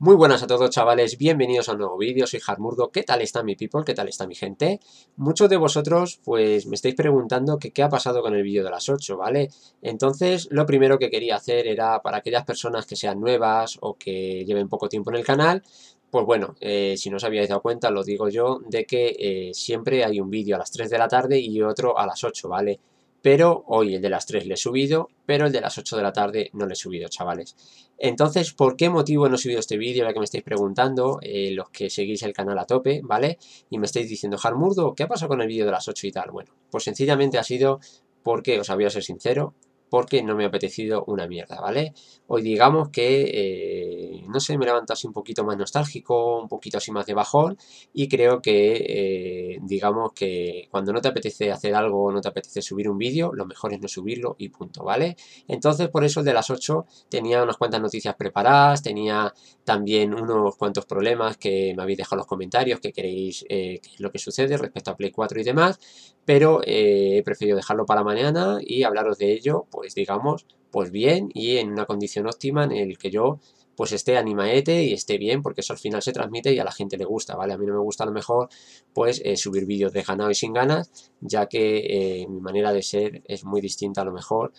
Muy buenas a todos chavales, bienvenidos a un nuevo vídeo, soy Jarmurdo, ¿qué tal está mi people? ¿Qué tal está mi gente? Muchos de vosotros pues me estáis preguntando que qué ha pasado con el vídeo de las 8, ¿vale? Entonces lo primero que quería hacer era para aquellas personas que sean nuevas o que lleven poco tiempo en el canal, pues bueno, eh, si no os habíais dado cuenta, lo digo yo, de que eh, siempre hay un vídeo a las 3 de la tarde y otro a las 8, ¿vale? vale pero hoy el de las 3 le he subido, pero el de las 8 de la tarde no le he subido, chavales. Entonces, ¿por qué motivo no he subido este vídeo? La que me estáis preguntando, eh, los que seguís el canal a tope, ¿vale? Y me estáis diciendo, Jarmurdo, ¿qué ha pasado con el vídeo de las 8 y tal? Bueno, pues sencillamente ha sido porque, os voy a ser sincero, porque no me ha apetecido una mierda, ¿vale? Hoy digamos que... Eh, no sé, me levanto así un poquito más nostálgico, un poquito así más de bajón y creo que, eh, digamos que cuando no te apetece hacer algo no te apetece subir un vídeo, lo mejor es no subirlo y punto, ¿vale? Entonces por eso el de las 8 tenía unas cuantas noticias preparadas, tenía también unos cuantos problemas que me habéis dejado en los comentarios, que queréis eh, lo que sucede respecto a Play 4 y demás, pero eh, he preferido dejarlo para mañana y hablaros de ello, pues digamos, pues bien y en una condición óptima en el que yo pues esté animaete y esté bien, porque eso al final se transmite y a la gente le gusta, ¿vale? A mí no me gusta a lo mejor, pues, eh, subir vídeos de ganado y sin ganas, ya que eh, mi manera de ser es muy distinta a lo mejor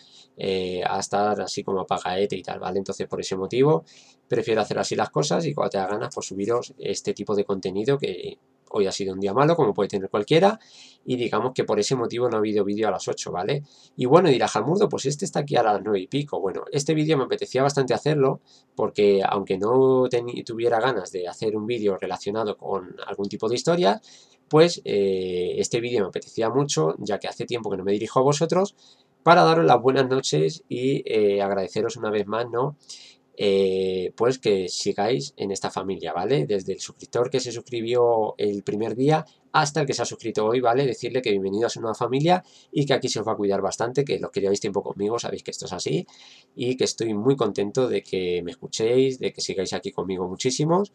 hasta eh, a así como apagaete y tal, ¿vale? Entonces, por ese motivo, prefiero hacer así las cosas y cuando te da ganas, pues, subiros este tipo de contenido que hoy ha sido un día malo, como puede tener cualquiera, y digamos que por ese motivo no ha habido vídeo a las 8, ¿vale? Y bueno, dirá Jamurdo, pues este está aquí a las 9 y pico. Bueno, este vídeo me apetecía bastante hacerlo, porque aunque no tuviera ganas de hacer un vídeo relacionado con algún tipo de historia, pues eh, este vídeo me apetecía mucho, ya que hace tiempo que no me dirijo a vosotros, para daros las buenas noches y eh, agradeceros una vez más, ¿no? Eh, pues que sigáis en esta familia, ¿vale? Desde el suscriptor que se suscribió el primer día hasta el que se ha suscrito hoy, ¿vale? Decirle que bienvenido a su nueva familia y que aquí se os va a cuidar bastante, que los que lleváis tiempo conmigo sabéis que esto es así y que estoy muy contento de que me escuchéis, de que sigáis aquí conmigo muchísimos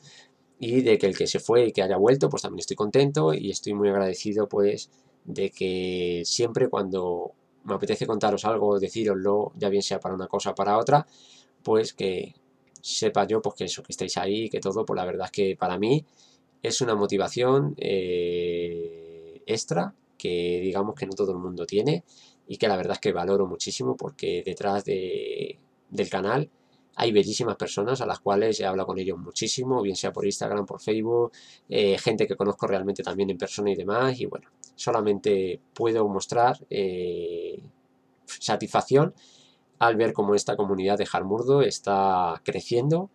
y de que el que se fue y que haya vuelto, pues también estoy contento y estoy muy agradecido, pues, de que siempre cuando me apetece contaros algo, deciroslo, ya bien sea para una cosa o para otra, pues que, sepa yo pues que eso, que estáis ahí, que todo, pues la verdad es que para mí es una motivación eh, extra que digamos que no todo el mundo tiene y que la verdad es que valoro muchísimo porque detrás de, del canal hay bellísimas personas a las cuales he hablado con ellos muchísimo, bien sea por Instagram, por Facebook, eh, gente que conozco realmente también en persona y demás. Y bueno, solamente puedo mostrar eh, satisfacción al ver cómo esta comunidad de Harmurdo está creciendo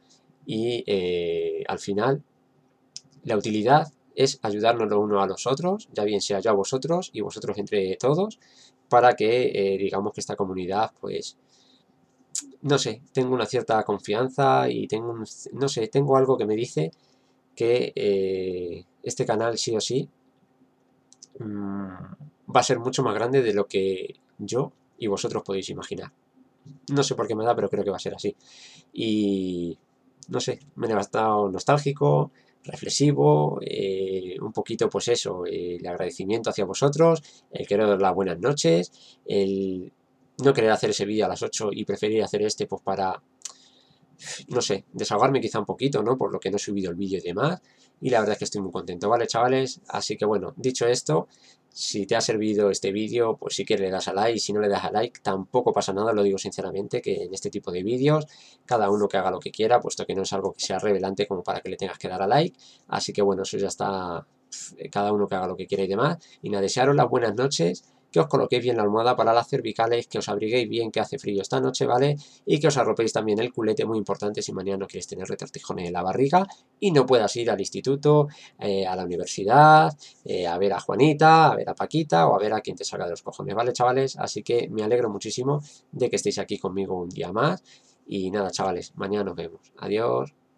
y eh, al final la utilidad es ayudarnos los unos a los otros, ya bien sea yo a vosotros y vosotros entre todos, para que eh, digamos que esta comunidad pues no sé, tengo una cierta confianza y tengo, no sé, tengo algo que me dice que eh, este canal sí o sí mm, va a ser mucho más grande de lo que yo y vosotros podéis imaginar. No sé por qué me da, pero creo que va a ser así. Y no sé, me he estado nostálgico, reflexivo, eh, un poquito pues eso, el agradecimiento hacia vosotros, el querer dar las buenas noches, el no querer hacer ese vídeo a las 8 y preferir hacer este pues para, no sé, desahogarme quizá un poquito, ¿no? Por lo que no he subido el vídeo y demás. Y la verdad es que estoy muy contento, ¿vale, chavales? Así que bueno, dicho esto, si te ha servido este vídeo, pues sí que le das a like, si no le das a like tampoco pasa nada, lo digo sinceramente, que en este tipo de vídeos cada uno que haga lo que quiera, puesto que no es algo que sea revelante como para que le tengas que dar a like, así que bueno, eso ya está cada uno que haga lo que quiera y demás, y nada, desearos las buenas noches, que os coloquéis bien la almohada para las cervicales, que os abriguéis bien que hace frío esta noche, ¿vale? Y que os arropéis también el culete, muy importante si mañana no quieres tener retortijones en la barriga y no puedas ir al instituto, eh, a la universidad, eh, a ver a Juanita, a ver a Paquita o a ver a quien te salga de los cojones, ¿vale, chavales? Así que me alegro muchísimo de que estéis aquí conmigo un día más. Y nada, chavales, mañana nos vemos. Adiós.